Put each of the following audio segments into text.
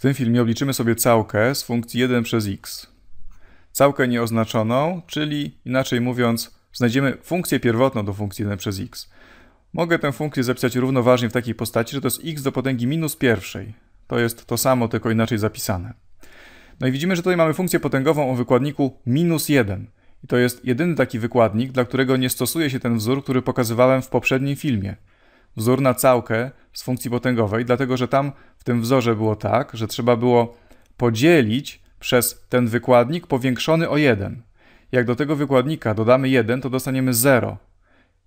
W tym filmie obliczymy sobie całkę z funkcji 1 przez x. Całkę nieoznaczoną, czyli inaczej mówiąc, znajdziemy funkcję pierwotną do funkcji 1 przez x. Mogę tę funkcję zapisać równoważnie w takiej postaci, że to jest x do potęgi minus pierwszej. To jest to samo, tylko inaczej zapisane. No i widzimy, że tutaj mamy funkcję potęgową o wykładniku minus 1. I to jest jedyny taki wykładnik, dla którego nie stosuje się ten wzór, który pokazywałem w poprzednim filmie wzór na całkę z funkcji potęgowej, dlatego że tam w tym wzorze było tak, że trzeba było podzielić przez ten wykładnik powiększony o 1. Jak do tego wykładnika dodamy 1, to dostaniemy 0.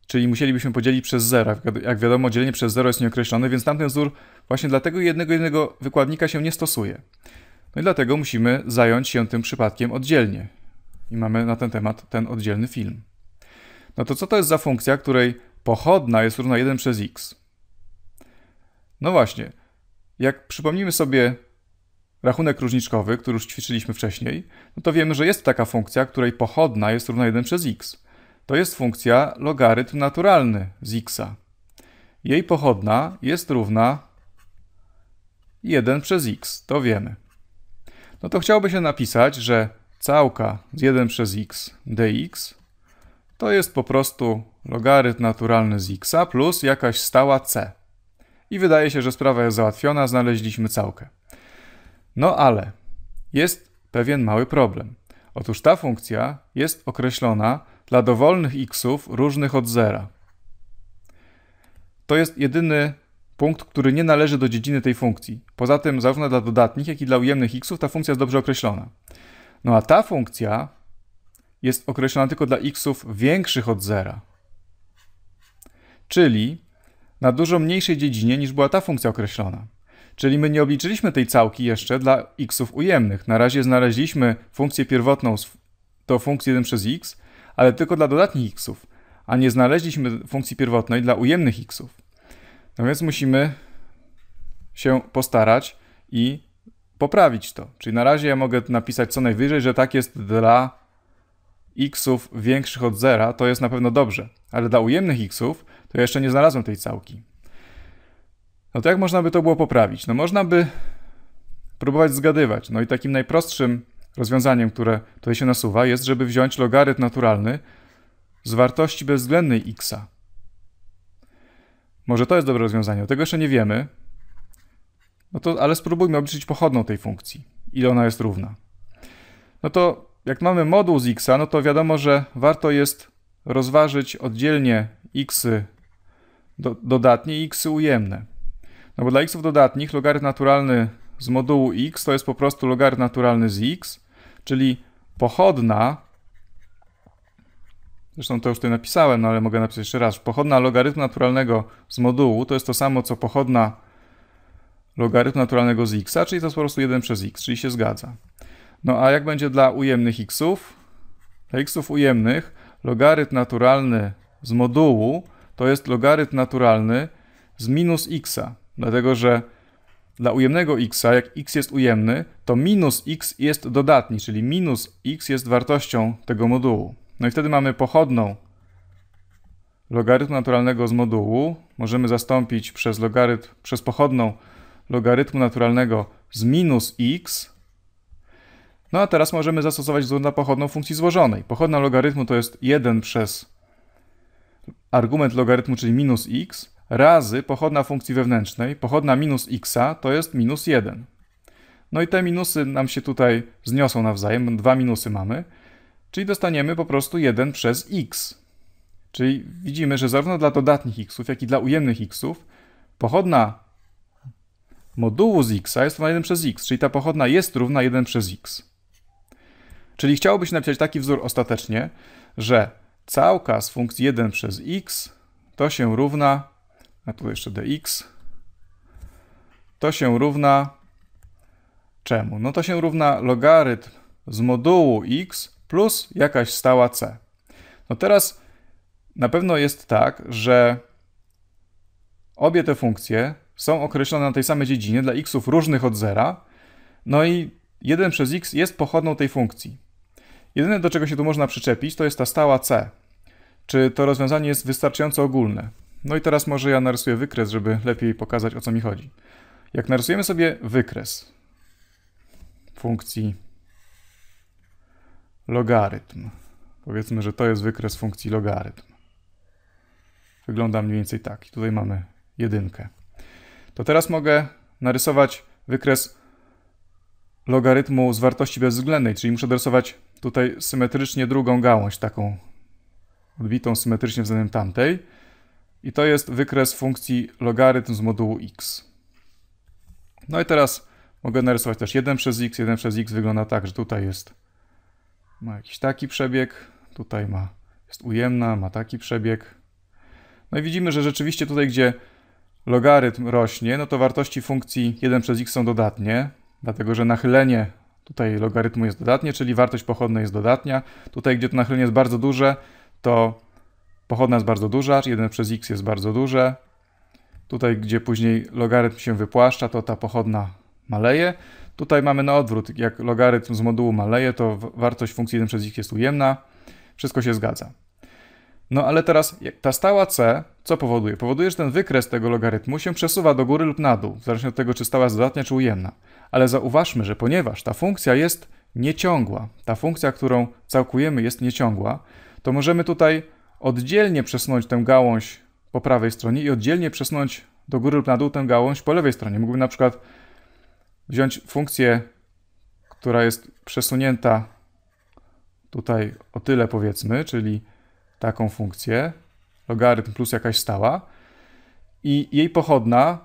Czyli musielibyśmy podzielić przez 0. Jak wiadomo, dzielenie przez 0 jest nieokreślone, więc tamten wzór właśnie dlatego jednego jednego wykładnika się nie stosuje. No i dlatego musimy zająć się tym przypadkiem oddzielnie. I mamy na ten temat ten oddzielny film. No to co to jest za funkcja, której pochodna jest równa 1 przez x. No właśnie, jak przypomnimy sobie rachunek różniczkowy, który już ćwiczyliśmy wcześniej, no to wiemy, że jest taka funkcja, której pochodna jest równa 1 przez x. To jest funkcja logarytm naturalny z x. Jej pochodna jest równa 1 przez x, to wiemy. No to chciałoby się napisać, że całka z 1 przez x dx to jest po prostu logarytm naturalny z x plus jakaś stała c. I wydaje się, że sprawa jest załatwiona, znaleźliśmy całkę. No ale jest pewien mały problem. Otóż ta funkcja jest określona dla dowolnych xów różnych od zera. To jest jedyny punkt, który nie należy do dziedziny tej funkcji. Poza tym zarówno dla dodatnich, jak i dla ujemnych xów ta funkcja jest dobrze określona. No a ta funkcja jest określona tylko dla xów większych od zera. Czyli na dużo mniejszej dziedzinie niż była ta funkcja określona. Czyli my nie obliczyliśmy tej całki jeszcze dla xów ujemnych. Na razie znaleźliśmy funkcję pierwotną, to funkcję 1 przez x, ale tylko dla dodatnich xów, a nie znaleźliśmy funkcji pierwotnej dla ujemnych xów. No więc musimy się postarać i poprawić to. Czyli na razie ja mogę napisać co najwyżej, że tak jest dla xów większych od zera, to jest na pewno dobrze, ale dla ujemnych xów to ja jeszcze nie znalazłem tej całki. No to jak można by to było poprawić? No można by próbować zgadywać. No i takim najprostszym rozwiązaniem, które tutaj się nasuwa, jest, żeby wziąć logarytm naturalny z wartości bezwzględnej x. -a. Może to jest dobre rozwiązanie, o tego jeszcze nie wiemy. No to, ale spróbujmy obliczyć pochodną tej funkcji, ile ona jest równa. No to jak mamy moduł z x, no to wiadomo, że warto jest rozważyć oddzielnie x do, dodatnie i x ujemne. No bo dla x dodatnich logarytm naturalny z modułu x to jest po prostu logarytm naturalny z x, czyli pochodna, zresztą to już tutaj napisałem, no ale mogę napisać jeszcze raz, pochodna logarytmu naturalnego z modułu to jest to samo co pochodna logarytmu naturalnego z x, czyli to jest po prostu 1 przez x, czyli się zgadza. No a jak będzie dla ujemnych xów? Dla xów ujemnych logarytm naturalny z modułu to jest logarytm naturalny z minus xa, dlatego że dla ujemnego x, jak x jest ujemny, to minus x jest dodatni, czyli minus x jest wartością tego modułu. No i wtedy mamy pochodną logarytmu naturalnego z modułu. Możemy zastąpić przez, logarytm, przez pochodną logarytmu naturalnego z minus x, no a teraz możemy zastosować wzór na pochodną funkcji złożonej. Pochodna logarytmu to jest 1 przez argument logarytmu, czyli minus x, razy pochodna funkcji wewnętrznej, pochodna minus xa to jest minus 1. No i te minusy nam się tutaj zniosą nawzajem, dwa minusy mamy, czyli dostaniemy po prostu 1 przez x. Czyli widzimy, że zarówno dla dodatnich xów, jak i dla ujemnych xów pochodna modułu z x jest równa 1 przez x, czyli ta pochodna jest równa 1 przez x. Czyli chciałoby się napisać taki wzór ostatecznie, że całka z funkcji 1 przez x to się równa, a tu jeszcze dx, to się równa czemu? No to się równa logarytm z modułu x plus jakaś stała c. No teraz na pewno jest tak, że obie te funkcje są określone na tej samej dziedzinie dla xów różnych od zera, no i 1 przez x jest pochodną tej funkcji. Jedyne, do czego się tu można przyczepić, to jest ta stała C. Czy to rozwiązanie jest wystarczająco ogólne? No i teraz może ja narysuję wykres, żeby lepiej pokazać, o co mi chodzi. Jak narysujemy sobie wykres funkcji logarytm, powiedzmy, że to jest wykres funkcji logarytm. Wygląda mniej więcej tak. I tutaj mamy jedynkę. To teraz mogę narysować wykres logarytmu z wartości bezwzględnej, czyli muszę dorysować tutaj symetrycznie drugą gałąź, taką odbitą symetrycznie względem tamtej. I to jest wykres funkcji logarytm z modułu x. No i teraz mogę narysować też 1 przez x. 1 przez x wygląda tak, że tutaj jest ma jakiś taki przebieg, tutaj ma jest ujemna, ma taki przebieg. No i widzimy, że rzeczywiście tutaj, gdzie logarytm rośnie, no to wartości funkcji 1 przez x są dodatnie, dlatego że nachylenie Tutaj logarytmu jest dodatnie, czyli wartość pochodnej jest dodatnia. Tutaj, gdzie to nachylenie jest bardzo duże, to pochodna jest bardzo duża, 1 przez x jest bardzo duże. Tutaj, gdzie później logarytm się wypłaszcza, to ta pochodna maleje. Tutaj mamy na odwrót, jak logarytm z modułu maleje, to wartość funkcji 1 przez x jest ujemna. Wszystko się zgadza. No ale teraz ta stała c, co powoduje? Powoduje, że ten wykres tego logarytmu się przesuwa do góry lub na dół, zależnie od tego, czy stała jest dodatnia, czy ujemna ale zauważmy, że ponieważ ta funkcja jest nieciągła, ta funkcja, którą całkujemy jest nieciągła, to możemy tutaj oddzielnie przesunąć tę gałąź po prawej stronie i oddzielnie przesunąć do góry lub na dół tę gałąź po lewej stronie. Mógłbym na przykład wziąć funkcję, która jest przesunięta tutaj o tyle powiedzmy, czyli taką funkcję, logarytm plus jakaś stała i jej pochodna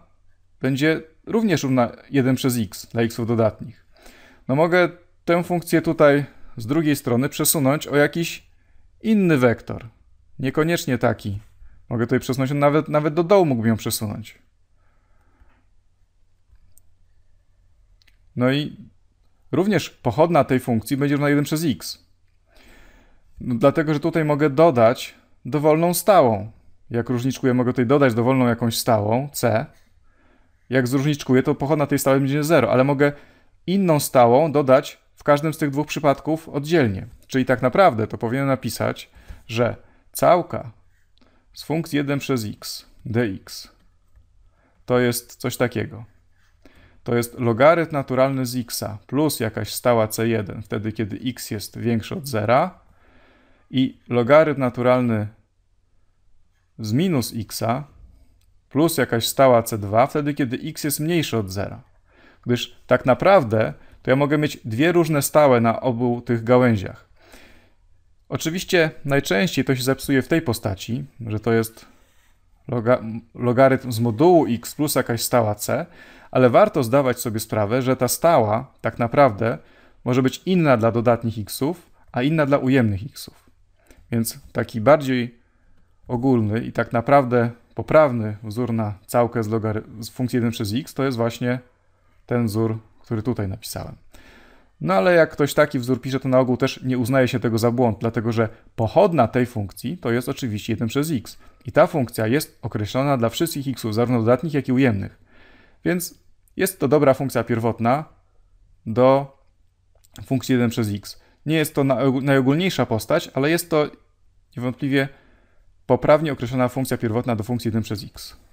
będzie również równa 1 przez x dla xów dodatnich. No mogę tę funkcję tutaj z drugiej strony przesunąć o jakiś inny wektor. Niekoniecznie taki. Mogę tutaj przesunąć, nawet, nawet do dołu mógłbym ją przesunąć. No i również pochodna tej funkcji będzie równa 1 przez x. No dlatego, że tutaj mogę dodać dowolną stałą. Jak różniczkuję, mogę tutaj dodać dowolną jakąś stałą, c, jak zróżniczkuję, to pochodna tej stałej będzie 0, ale mogę inną stałą dodać w każdym z tych dwóch przypadków oddzielnie. Czyli tak naprawdę to powinienem napisać, że całka z funkcji 1 przez x dx to jest coś takiego. To jest logarytm naturalny z x plus jakaś stała c1, wtedy kiedy x jest większy od zera i logarytm naturalny z minus x plus jakaś stała C2 wtedy, kiedy x jest mniejszy od zera. Gdyż tak naprawdę to ja mogę mieć dwie różne stałe na obu tych gałęziach. Oczywiście najczęściej to się zepsuje w tej postaci, że to jest loga logarytm z modułu x plus jakaś stała c, ale warto zdawać sobie sprawę, że ta stała tak naprawdę może być inna dla dodatnich xów, a inna dla ujemnych xów. Więc taki bardziej ogólny i tak naprawdę poprawny wzór na całkę z, z funkcji 1 przez x to jest właśnie ten wzór, który tutaj napisałem. No ale jak ktoś taki wzór pisze, to na ogół też nie uznaje się tego za błąd, dlatego że pochodna tej funkcji to jest oczywiście 1 przez x. I ta funkcja jest określona dla wszystkich xów, zarówno dodatnich, jak i ujemnych. Więc jest to dobra funkcja pierwotna do funkcji 1 przez x. Nie jest to najogólniejsza postać, ale jest to niewątpliwie poprawnie określona funkcja pierwotna do funkcji 1 przez x.